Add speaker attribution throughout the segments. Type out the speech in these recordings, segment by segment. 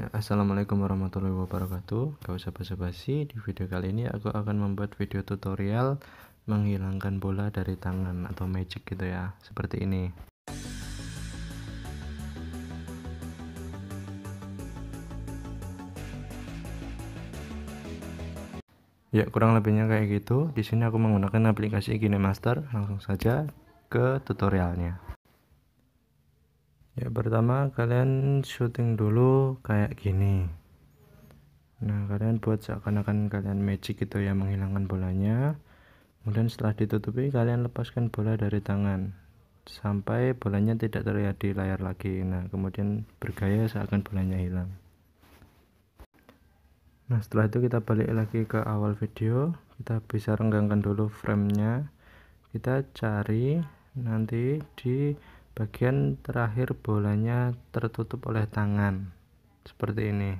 Speaker 1: Ya, Assalamualaikum warahmatullahi wabarakatuh Gak sahabat-sahabat basi Di video kali ini aku akan membuat video tutorial Menghilangkan bola dari tangan Atau magic gitu ya Seperti ini Ya kurang lebihnya kayak gitu Di sini aku menggunakan aplikasi Kinemaster Langsung saja ke tutorialnya ya pertama kalian syuting dulu kayak gini nah kalian buat seakan-akan kalian magic gitu ya menghilangkan bolanya kemudian setelah ditutupi kalian lepaskan bola dari tangan sampai bolanya tidak terlihat di layar lagi nah kemudian bergaya seakan bolanya hilang nah setelah itu kita balik lagi ke awal video kita bisa renggangkan dulu framenya kita cari nanti di bagian terakhir bolanya tertutup oleh tangan
Speaker 2: seperti ini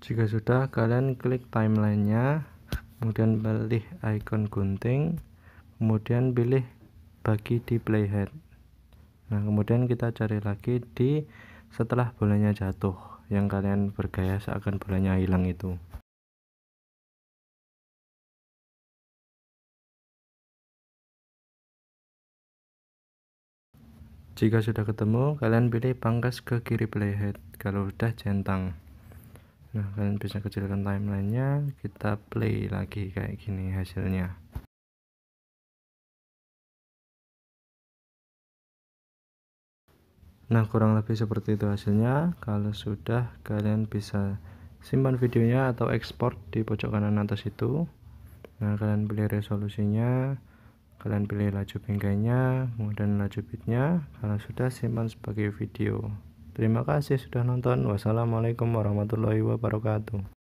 Speaker 1: jika sudah kalian klik timelinenya kemudian pilih icon gunting kemudian pilih bagi di playhead nah kemudian kita cari lagi di setelah bolanya jatuh yang kalian
Speaker 3: bergaya seakan bolanya hilang itu Jika sudah ketemu, kalian pilih pangkas ke kiri playhead. Kalau udah centang. Nah, kalian bisa kecilkan timelinenya. Kita play lagi kayak gini hasilnya. Nah, kurang lebih seperti itu hasilnya. Kalau sudah, kalian
Speaker 1: bisa simpan videonya atau ekspor di pojok kanan atas itu. Nah, kalian pilih resolusinya kalian pilih laju bingkainya kemudian laju bitnya kalau sudah simpan sebagai video terima kasih sudah nonton wassalamualaikum
Speaker 2: warahmatullahi wabarakatuh